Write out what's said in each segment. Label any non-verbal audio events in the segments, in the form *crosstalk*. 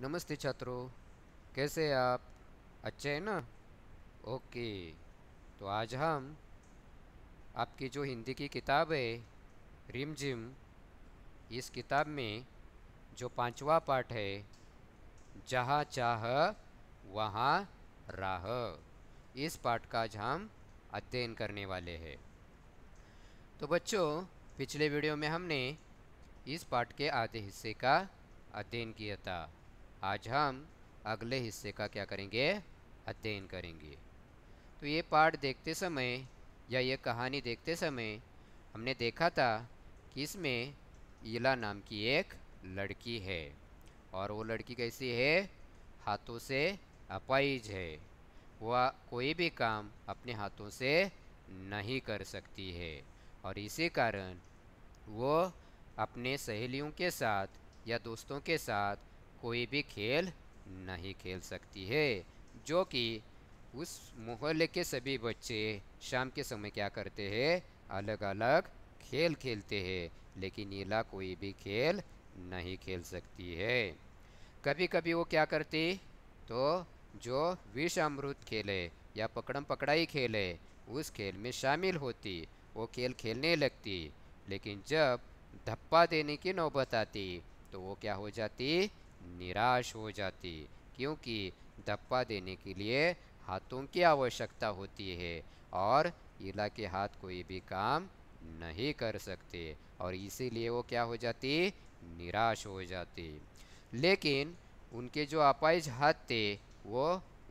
नमस्ते छात्रों कैसे हैं आप अच्छे हैं ना ओके तो आज हम आपकी जो हिंदी की किताब है रिम जिम इस किताब में जो पांचवा पाठ है जहाँ चाह वहाँ राह इस पाठ का आज हम अध्ययन करने वाले हैं तो बच्चों पिछले वीडियो में हमने इस पाठ के आधे हिस्से का अध्ययन किया था आज हम अगले हिस्से का क्या करेंगे अध्ययन करेंगे तो ये पार्ट देखते समय या ये कहानी देखते समय हमने देखा था कि इसमें ईला नाम की एक लड़की है और वो लड़की कैसी है हाथों से अपाइज है वह कोई भी काम अपने हाथों से नहीं कर सकती है और इसी कारण वो अपने सहेलियों के साथ या दोस्तों के साथ कोई भी खेल नहीं खेल सकती है जो कि उस मोहल्ले के सभी बच्चे शाम के समय क्या करते हैं अलग अलग खेल खेलते हैं लेकिन नीला कोई भी खेल नहीं खेल सकती है कभी कभी वो क्या करती तो जो विष अमृत खेले या पकड़म पकड़ाई खेले उस खेल में शामिल होती वो खेल खेलने लगती लेकिन जब धप्पा देने की नौबत आती तो वो क्या हो जाती निराश हो जाती क्योंकि धप्पा देने के लिए हाथों की आवश्यकता होती है और इला के हाथ कोई भी काम नहीं कर सकते और इसीलिए वो क्या हो जाती निराश हो जाती लेकिन उनके जो अपाइज हाथ थे वो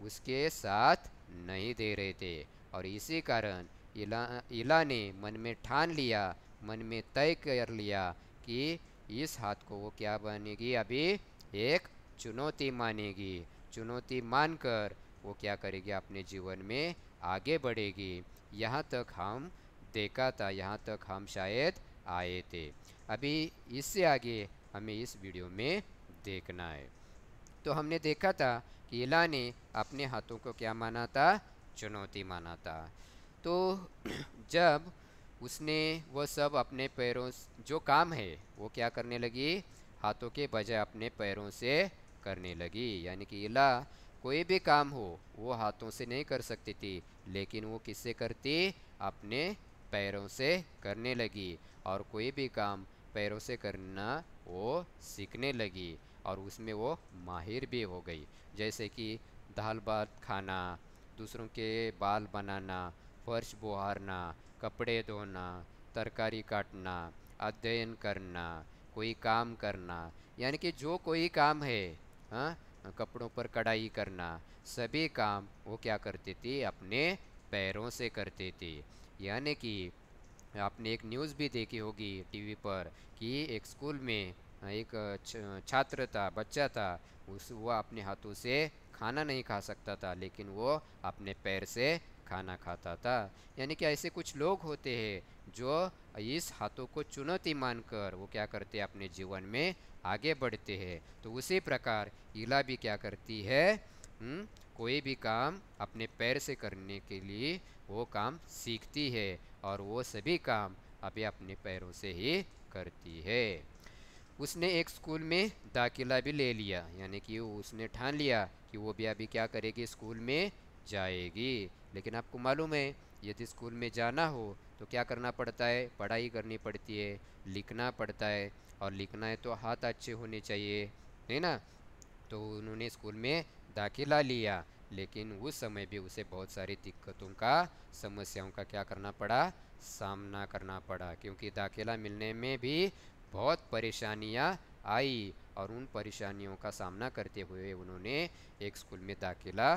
उसके साथ नहीं दे रहे थे और इसी कारण इला इला ने मन में ठान लिया मन में तय कर लिया कि इस हाथ को वो क्या बनेगी अभी एक चुनौती मानेगी चुनौती मानकर वो क्या करेगी अपने जीवन में आगे बढ़ेगी यहाँ तक हम देखा था यहाँ तक हम शायद आए थे अभी इससे आगे हमें इस वीडियो में देखना है तो हमने देखा था कि इला ने अपने हाथों को क्या माना था चुनौती माना था तो *clears throat* जब उसने वो सब अपने पैरों जो काम है वो क्या करने लगी हाथों के बजाय अपने पैरों से करने लगी यानी कि इला कोई भी काम हो वो हाथों से नहीं कर सकती थी लेकिन वो किससे करती अपने पैरों से करने लगी और कोई भी काम पैरों से करना वो सीखने लगी और उसमें वो माहिर भी हो गई जैसे कि दाल भात खाना दूसरों के बाल बनाना फर्श बुहारना कपड़े धोना तरकारी काटना अध्ययन करना कोई काम करना यानी कि जो कोई काम है हाँ कपड़ों पर कढ़ाई करना सभी काम वो क्या करते थे अपने पैरों से करते थे यानी कि आपने एक न्यूज़ भी देखी होगी टीवी पर कि एक स्कूल में हाँ, एक छात्र था बच्चा था उस वो अपने हाथों से खाना नहीं खा सकता था लेकिन वो अपने पैर से खाना खाता था यानी कि ऐसे कुछ लोग होते हैं जो इस हाथों को चुनौती मानकर वो क्या करते हैं अपने जीवन में आगे बढ़ते हैं तो उसी प्रकार इला भी क्या करती है हुँ? हम्म, कोई भी काम अपने पैर से करने के लिए वो काम सीखती है और वो सभी काम अभी अपने पैरों से ही करती है उसने एक स्कूल में दाखिला भी ले लिया यानी कि उसने ठान लिया कि वो भी अभी क्या करेगी स्कूल में जाएगी लेकिन आपको मालूम है यदि स्कूल में जाना हो तो क्या करना पड़ता है पढ़ाई करनी पड़ती है लिखना पड़ता है और लिखना है तो हाथ अच्छे होने चाहिए है ना तो उन्होंने स्कूल में दाखिला लिया लेकिन उस समय भी उसे बहुत सारी दिक्कतों का समस्याओं का क्या करना पड़ा सामना करना पड़ा क्योंकि दाखिला मिलने में भी बहुत परेशानियाँ आई और उन परेशानियों का सामना करते हुए उन्होंने एक स्कूल में दाखिला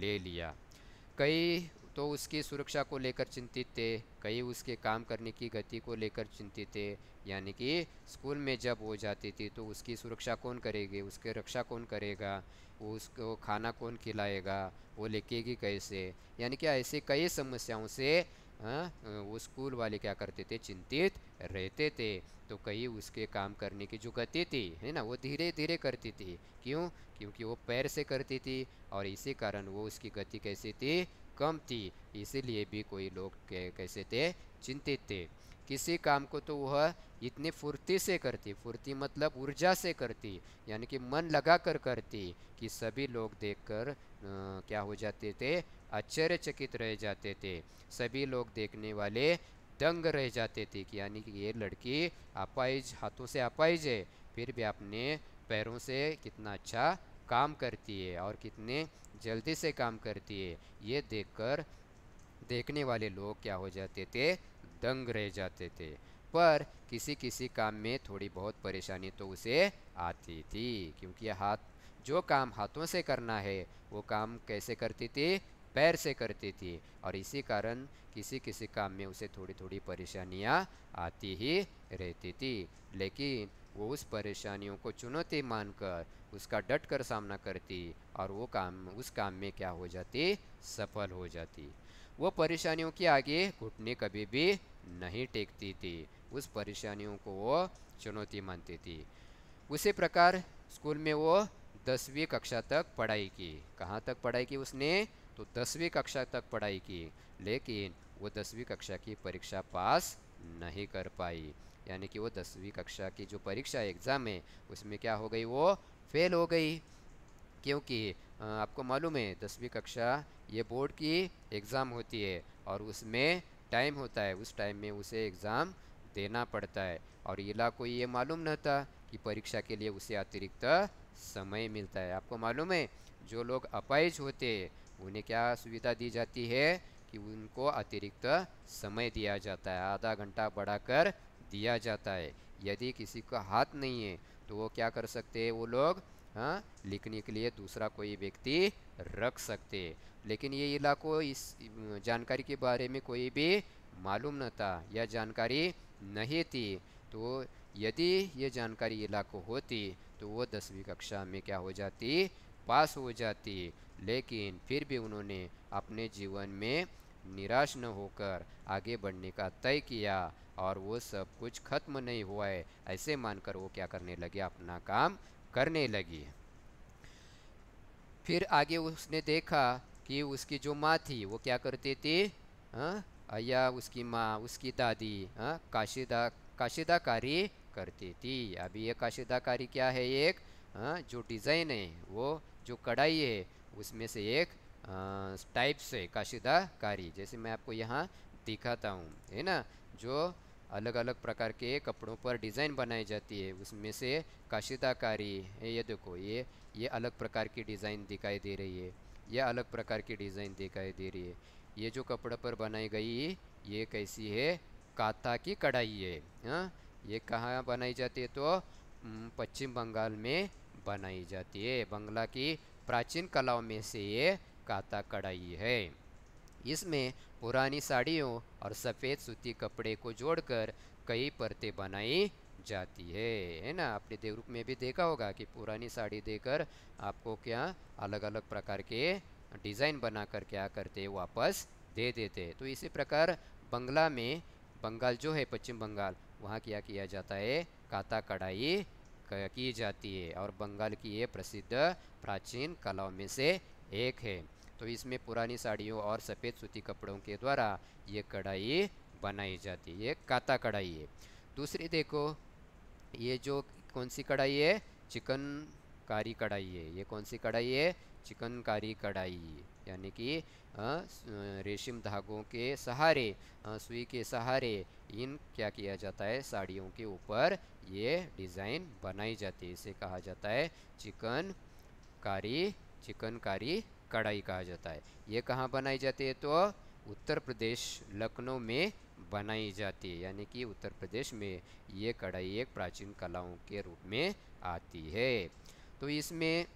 ले लिया कई तो उसकी सुरक्षा को लेकर चिंतित थे कई उसके काम करने की गति को लेकर चिंतित थे यानी कि स्कूल में जब वो जाती थी तो उसकी सुरक्षा कौन करेगी उसके रक्षा कौन करेगा उसको खाना कौन खिलाएगा वो लेकेगी कैसे यानी कि ऐसे कई समस्याओं से हाँ वो स्कूल वाले क्या करते थे चिंतित रहते थे तो कई उसके काम करने की जो गति थी है ना वो धीरे धीरे करती थी क्यों क्योंकि वो पैर से करती थी और इसी कारण वो उसकी गति कैसी थी कम थी इसीलिए भी कोई लोग कैसे थे चिंतित थे किसी काम को तो वह इतनी फुर्ती से करती फुर्ती मतलब ऊर्जा से करती यानी कि मन लगा कर करती कि सभी लोग देखकर क्या हो जाते थे आश्चर्यचकित रह जाते थे सभी लोग देखने वाले दंग रह जाते थे कि यानी कि ये लड़की अपाइज हाथों से अपाइज है फिर भी अपने पैरों से कितना अच्छा काम करती है और कितने जल्दी से काम करती है ये देखकर देखने वाले लोग क्या हो जाते थे दंग रह जाते थे पर किसी किसी काम में थोड़ी बहुत परेशानी तो उसे आती थी क्योंकि हाथ जो काम हाथों से करना है वो काम कैसे करती थी पैर से करती थी और इसी कारण किसी किसी काम में उसे थोड़ी थोड़ी परेशानियाँ आती ही रहती थी लेकिन वो उस परेशानियों को चुनौती मानकर उसका डट कर सामना करती और वो काम उस काम में क्या हो जाती सफल हो जाती वो परेशानियों के आगे घुटने कभी भी नहीं टेकती थी उस परेशानियों को वो चुनौती मानती थी उसी प्रकार स्कूल में वो दसवीं कक्षा तक पढ़ाई की कहाँ तक पढ़ाई की उसने तो दसवीं कक्षा तक पढ़ाई की लेकिन वो दसवीं कक्षा की परीक्षा पास नहीं कर पाई यानी कि वो दसवीं कक्षा की जो परीक्षा एग्ज़ाम है उसमें क्या हो गई वो फेल हो गई क्योंकि आपको मालूम है दसवीं कक्षा ये बोर्ड की एग्ज़ाम होती है और उसमें टाइम होता है उस टाइम में उसे एग्ज़ाम देना पड़ता है और इला को ये मालूम न था कि परीक्षा के लिए उसे अतिरिक्त समय मिलता है आपको मालूम है जो लोग अपाइज होते हैं उन्हें क्या सुविधा दी जाती है कि उनको अतिरिक्त समय दिया जाता है आधा घंटा बढ़ाकर दिया जाता है यदि किसी का हाथ नहीं है तो वो क्या कर सकते हैं वो लोग हाँ लिखने के लिए दूसरा कोई व्यक्ति रख सकते लेकिन ये इलाकों इस जानकारी के बारे में कोई भी मालूम न था या जानकारी नहीं थी तो यदि ये जानकारी इलाकों होती तो वो दसवीं कक्षा में क्या हो जाती पास हो जाती लेकिन फिर भी उन्होंने अपने जीवन में निराश न होकर आगे बढ़ने का तय किया और वो सब कुछ खत्म नहीं हुआ है ऐसे मानकर वो क्या करने लगे अपना काम करने लगी फिर आगे उसने देखा कि उसकी जो माँ थी वो क्या करती थी हाँ? अया उसकी माँ उसकी दादी आ, हाँ? काशिदा काशिदाकारी करती थी अभी ये काशिदाकारी क्या है एक आ, हाँ? जो डिज़ाइन है वो जो कढ़ाई है उसमें से एक टाइप से काशिदाकारी जैसे मैं आपको यहाँ दिखाता हूँ है ना जो अलग अलग प्रकार के कपड़ों पर डिज़ाइन बनाई जाती है उसमें से काशिदाकारी ये देखो ये ये अलग प्रकार की डिज़ाइन दिखाई दे रही है ये अलग प्रकार की डिज़ाइन दिखाई दे रही है ये जो कपड़ा पर बनाई गई ये कैसी है काता की कढ़ाई है हा? ये कहाँ बनाई जाती है तो पश्चिम बंगाल में बनाई जाती है बंगला की प्राचीन कलाओं में से ये काता कढ़ाई है इसमें पुरानी साड़ियों और सफ़ेद सूती कपड़े को जोड़कर कई परतें बनाई जाती है है ना आपने देवरूप में भी देखा होगा कि पुरानी साड़ी देकर आपको क्या अलग अलग प्रकार के डिज़ाइन बनाकर क्या करते वापस दे देते तो इसी प्रकार बंगला में बंगाल जो है पश्चिम बंगाल वहाँ क्या किया जाता है काता कढ़ाई की जाती है और बंगाल की ये प्रसिद्ध प्राचीन कलाओं में से एक है तो इसमें पुरानी साड़ियों और सफ़ेद सूती कपड़ों के द्वारा ये कढ़ाई बनाई जाती है ये काता कढ़ाई है दूसरी देखो ये जो कौन सी कढ़ाई है चिकन कारी कढ़ाई है ये कौन सी कढ़ाई है चिकनकारी कढ़ाई यानी कि रेशम धागों के सहारे सुई के सहारे इन क्या किया जाता है साड़ियों के ऊपर ये डिज़ाइन बनाई जाती है इसे कहा जाता है चिकन कारी चिकनकारी कढ़ाई कहा जाता है ये कहाँ बनाई जाती है तो उत्तर प्रदेश लखनऊ में बनाई जाती है यानी कि उत्तर प्रदेश में ये कढ़ाई एक प्राचीन कलाओं के रूप में आती है तो इसमें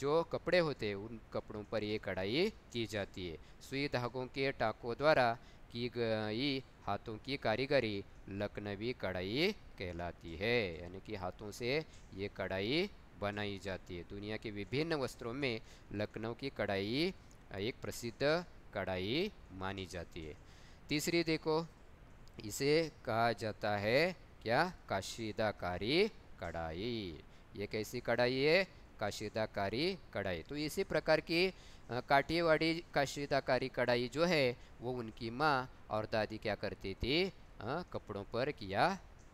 जो कपड़े होते हैं उन कपड़ों पर ये कढ़ाई की जाती है सुई धागों के टाकों द्वारा की गई हाथों की कारीगरी लखनवी कढ़ाई कहलाती है यानी कि हाथों से ये कढ़ाई बनाई जाती है दुनिया के विभिन्न वस्त्रों में लखनऊ की कढ़ाई एक प्रसिद्ध कढ़ाई मानी जाती है तीसरी देखो इसे कहा जाता है क्या काशीदाकारी कढ़ाई ये कैसी कढ़ाई है काशीदाकारी कढ़ाई तो इसी प्रकार की काठियावाड़ी काशीदाकारी कढ़ाई जो है वो उनकी माँ और दादी क्या करती थी आ, कपड़ों पर किया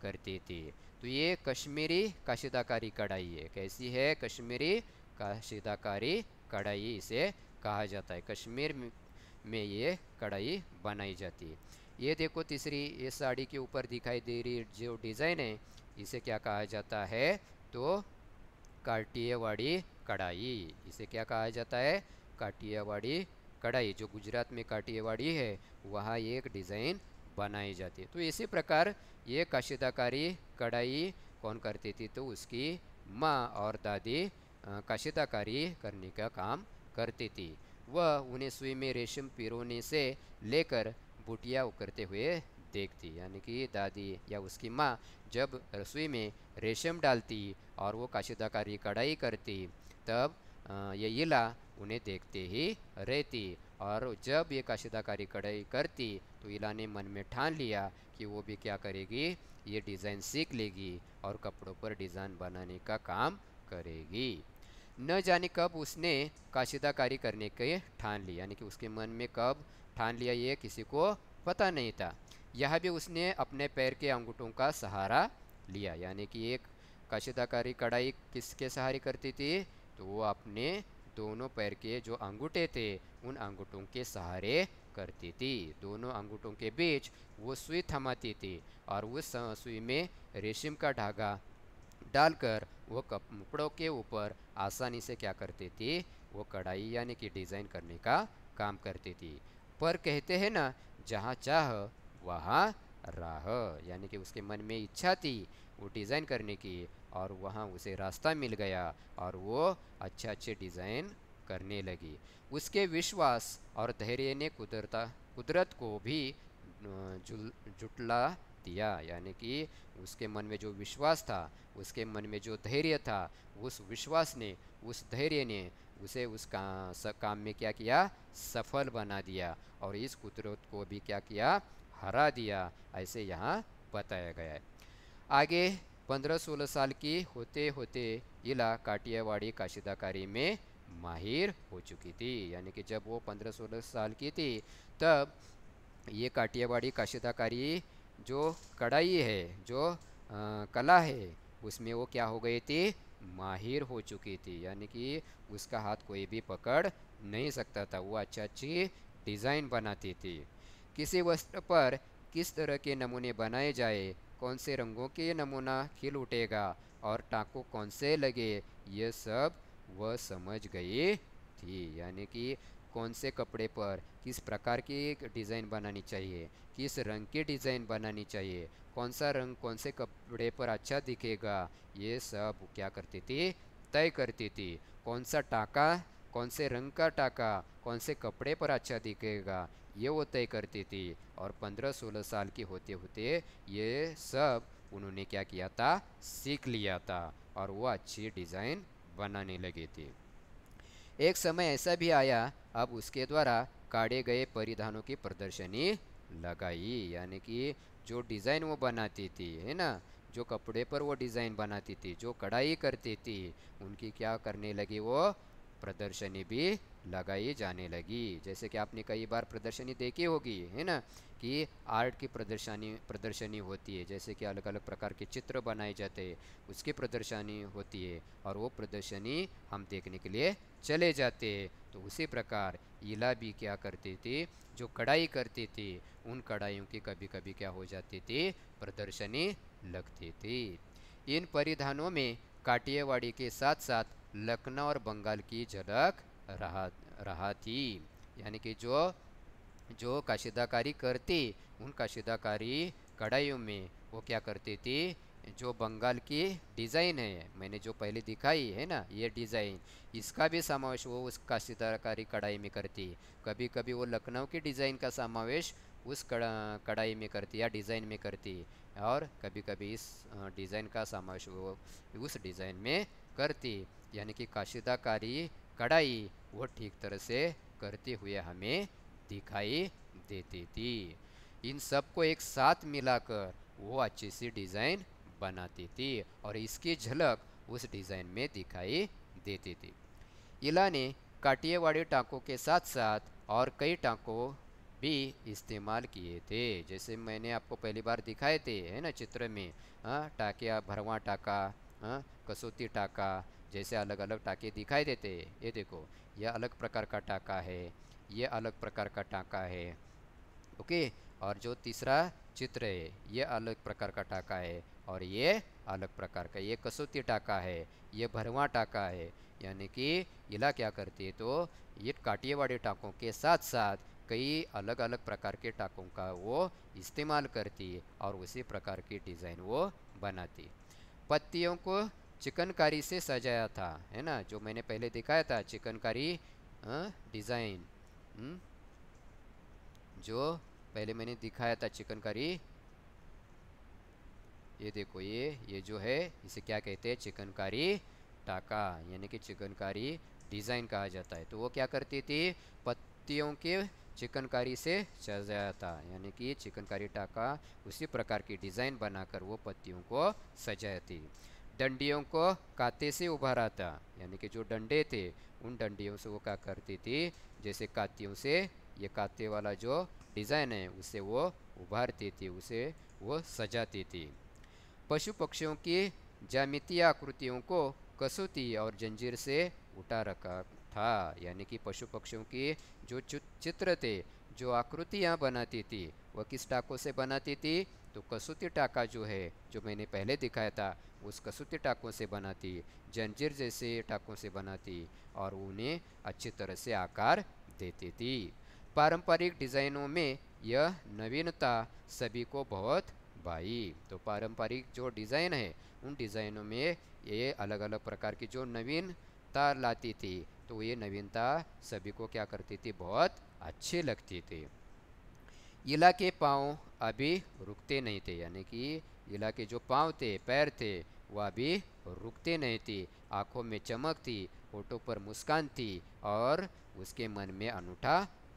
करती थी तो ये कश्मीरी काशिदाकारी कढ़ाई है कैसी है कश्मीरी काशिदाकारी कढ़ाई इसे कहा जाता है कश्मीर में ये कढ़ाई बनाई जाती है ये देखो तीसरी ये साड़ी के ऊपर दिखाई दे रही जो डिज़ाइन है इसे क्या कहा जाता है तो काटियावाड़ी कढ़ाई इसे क्या कहा जाता है काटियावाड़ी कढ़ाई जो गुजरात में काटियावाड़ी है वहाँ एक डिज़ाइन बनाई जाती है तो इसी प्रकार ये काशिदाकारी कढ़ाई कौन करती थी तो उसकी माँ और दादी काशिदाकारी करने का काम करती थी वह उन्हें सुई में रेशम पिरोने से लेकर बुटिया उकरते हुए देखती यानी कि दादी या उसकी माँ जब रसोई में रेशम डालती और वो काशिदाकारी कढ़ाई करती तब ये इला उन्हें देखते ही रहती और जब ये काशिदाकारी कढ़ाई करती तो इला ने मन में ठान लिया कि वो भी क्या करेगी ये डिज़ाइन सीख लेगी और कपड़ों पर डिज़ाइन बनाने का काम करेगी न जाने कब उसने काशिदाकारी करने के ठान लिया यानी कि उसके मन में कब ठान लिया ये किसी को पता नहीं था यह भी उसने अपने पैर के अंगूठों का सहारा लिया यानी कि एक काशिदाकारी कढ़ाई किसके सहारे करती थी तो वो अपने दोनों पैर के जो अंगूठे थे उन अंगूठों के सहारे करती थी दोनों अंगूठों के बीच वो सुई थमाती थी और उस सुई में रेशम का धागा डालकर वो कपड़ों के ऊपर आसानी से क्या करती थी वो कढ़ाई यानी कि डिज़ाइन करने का काम करती थी पर कहते हैं ना जहाँ चाह वहाँ राह यानी कि उसके मन में इच्छा थी वो डिज़ाइन करने की और वहाँ उसे रास्ता मिल गया और वो अच्छे अच्छे डिज़ाइन करने लगी उसके विश्वास और धैर्य ने कुदरता कुदरत को भी जुटला दिया यानी कि उसके मन में जो विश्वास था उसके मन में जो धैर्य था उस विश्वास ने उस धैर्य ने उसे उस का, स, काम में क्या किया सफल बना दिया और इस कुदरत को भी क्या किया हरा दिया ऐसे यहाँ बताया गया है आगे पंद्रह सोलह साल की होते होते इला काटियावाड़ी काशिदाकारी में माहिर हो चुकी थी यानी कि जब वो पंद्रह सोलह साल की थी तब ये काटियावाड़ी काशिदाकारी जो कढ़ाई है जो आ, कला है उसमें वो क्या हो गई थी माहिर हो चुकी थी यानी कि उसका हाथ कोई भी पकड़ नहीं सकता था वो अच्छा अच्छी डिज़ाइन बनाती थी किसी वस्त्र पर किस तरह के नमूने बनाए जाए कौन से रंगों के नमूना खिल उठेगा और टाकू कौन से लगे ये सब वह समझ गई थी यानी कि कौन से कपड़े पर किस प्रकार की डिज़ाइन बनानी चाहिए किस रंग की डिज़ाइन बनानी चाहिए कौन सा रंग कौन से कपड़े पर अच्छा दिखेगा ये सब क्या करती थी तय करती थी कौन सा टाका कौन से रंग का टाका कौन से कपड़े पर अच्छा दिखेगा ये वो तय करती थी और पंद्रह सोलह साल की होते होते ये सब उन्होंने क्या किया था सीख लिया था और वो अच्छी डिज़ाइन बनाने लगी थी एक समय ऐसा भी आया अब उसके द्वारा काढ़े गए परिधानों की प्रदर्शनी लगाई यानी कि जो डिज़ाइन वो बनाती थी है ना जो कपड़े पर वो डिज़ाइन बनाती थी जो कढ़ाई करती थी उनकी क्या करने लगी वो प्रदर्शनी भी लगाई जाने लगी जैसे कि आपने कई बार प्रदर्शनी देखी होगी है ना कि आर्ट की प्रदर्शनी प्रदर्शनी होती है जैसे कि अलग अलग प्रकार के चित्र बनाए जाते हैं उसकी प्रदर्शनी होती है और वो प्रदर्शनी हम देखने के लिए चले जाते हैं तो उसी प्रकार इला भी क्या करती थी जो कढ़ाई करती थी उन कढ़ाइयों की कभी कभी क्या हो जाती थी प्रदर्शनी लगती थी इन परिधानों में काटियावाड़ी के साथ साथ लखनऊ और बंगाल की झलक रहा रहा थी यानी कि जो जो काशिदाकारी करते उन काशिदाकारी कढ़ाइयों में वो क्या करते थे जो बंगाल की डिज़ाइन है मैंने जो पहले दिखाई है ना ये डिज़ाइन इसका भी समावेश वो उस काशिदाकारी कढ़ाई में करती कभी कभी वो लखनऊ की डिज़ाइन का समावेश उस कढ़ाई में करती या डिज़ाइन में करती और कभी कभी इस डिज़ाइन का समावेश वो उस डिज़ाइन में करती यानी कि काशिदाकारी कढ़ाई वो ठीक तरह से करते हुए हमें दिखाई देती थी इन सब को एक साथ मिलाकर वो अच्छी सी डिज़ाइन बनाती थी और इसकी झलक उस डिज़ाइन में दिखाई देती थी इला ने काटियावाड़ी टाँकों के साथ साथ और कई टाँकों भी इस्तेमाल किए थे जैसे मैंने आपको पहली बार दिखाए थे है ना चित्र में हाँ टाकिया भरवा टाका हाँ कसौती टाका जैसे अलग अलग टाके दिखाई देते ये देखो यह अलग प्रकार का टाका है ये अलग प्रकार का टाका है ओके और जो तीसरा चित्र है ये अलग प्रकार का टाका है और ये अलग प्रकार का ये कसौती टाका है ये भरवा टाका है यानी कि इला क्या करती है तो ये काटिए वाड़े टाकों के साथ साथ कई अलग अलग प्रकार के टाकों का वो इस्तेमाल करती है और उसी प्रकार की डिज़ाइन वो बनाती पत्तियों को चिकनकारी से सजाया था है ना जो मैंने पहले दिखाया था चिकनकारी डिज़ाइन हम्म? जो पहले मैंने दिखाया था चिकनकारी ये देखो ये ये जो है इसे क्या कहते हैं चिकनकारी टाका यानी कि चिकनकारी डिज़ाइन कहा जाता है तो वो क्या करती थी पत्तियों के चिकनकारी से सजाया था यानी कि चिकनकारी टाका उसी प्रकार की डिज़ाइन बनाकर वो पत्तियों को सजाया थी डंडियों को काते से उभारा था यानी कि जो डंडे थे उन डंडियों से वो क्या करती थी जैसे कातियों से ये काते वाला जो डिज़ाइन है उसे वो उभारती थी उसे वो सजाती थी पशु पक्षियों की जामितीय आकृतियों को कसूती और जंजीर से उठा रखा था यानी कि पशु पक्षियों के जो चित्र थे जो आकृतियाँ बनाती थी वह किस टाकों से बनाती थी तो कसूती टाका जो है जो मैंने पहले दिखाया था उस कसूती टाकों से बनाती जंजीर जैसे टाकों से बनाती और उन्हें अच्छी तरह से आकार देती थी पारंपरिक डिज़ाइनों में यह नवीनता सभी को बहुत भाई तो पारंपरिक जो डिज़ाइन है उन डिज़ाइनों में ये अलग अलग प्रकार की जो नवीनता लाती थी तो ये नवीनता सभी को क्या करती थी बहुत अच्छी लगती थी इला के पाँव अभी रुकते नहीं थे यानी कि इला के जो पाँव थे पैर थे वह अभी रुकते नहीं थे आँखों में चमक थी होटों पर मुस्कान थी और उसके मन में अनूठा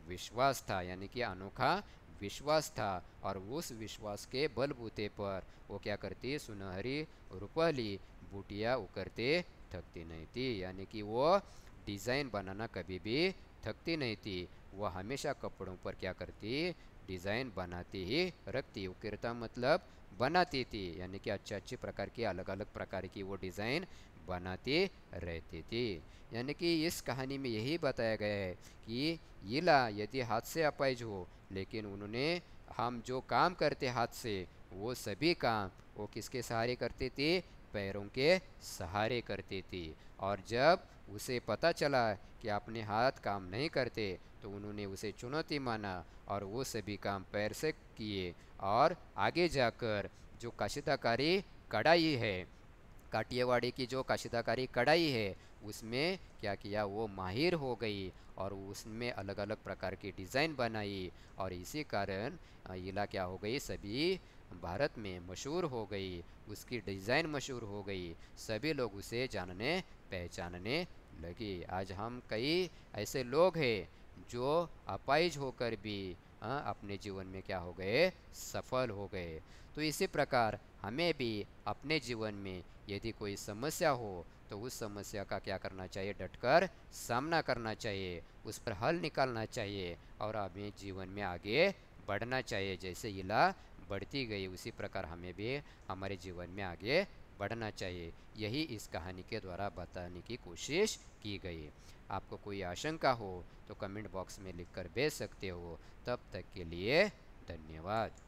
विश्वास था यानी कि अनोखा विश्वास था और उस विश्वास के बलबूते पर वो क्या करती सुनहरी रुपहली बूटियाँ उकरते थकती नहीं थी यानी कि वो डिज़ाइन बनाना कभी भी थकती नहीं थी वह हमेशा कपड़ों पर क्या करती डिज़ाइन बनाती ही रखती उकेरता मतलब बनाती थी यानी कि अच्छे अच्छे प्रकार की अलग अलग प्रकार की वो डिज़ाइन बनाती रहती थी यानी कि इस कहानी में यही बताया गया है कि यीला यदि हाथ से अपाइज हो लेकिन उन्होंने हम जो काम करते हाथ से वो सभी काम वो किसके सहारे करते थे पैरों के सहारे करती थी और जब उसे पता चला कि अपने हाथ काम नहीं करते तो उन्होंने उसे चुनौती माना और वो सभी काम पैर से किए और आगे जाकर जो काशिदाकारी कढ़ाई है काटियावाड़ी की जो काशिदाकारी कढ़ाई है उसमें क्या किया वो माहिर हो गई और उसमें अलग अलग प्रकार की डिज़ाइन बनाई और इसी कारण इला क्या हो गई सभी भारत में मशहूर हो गई उसकी डिज़ाइन मशहूर हो गई सभी लोग उसे जानने पहचानने लगे आज हम कई ऐसे लोग हैं जो अपाइज होकर भी आ, अपने जीवन में क्या हो गए सफल हो गए तो इसी प्रकार हमें भी अपने जीवन में यदि कोई समस्या हो तो उस समस्या का क्या करना चाहिए डटकर सामना करना चाहिए उस पर हल निकालना चाहिए और हमें जीवन में आगे बढ़ना चाहिए जैसे इला बढ़ती गई उसी प्रकार हमें भी हमारे जीवन में आगे बढ़ना चाहिए यही इस कहानी के द्वारा बताने की कोशिश की गई आपको कोई आशंका हो तो कमेंट बॉक्स में लिखकर भेज सकते हो तब तक के लिए धन्यवाद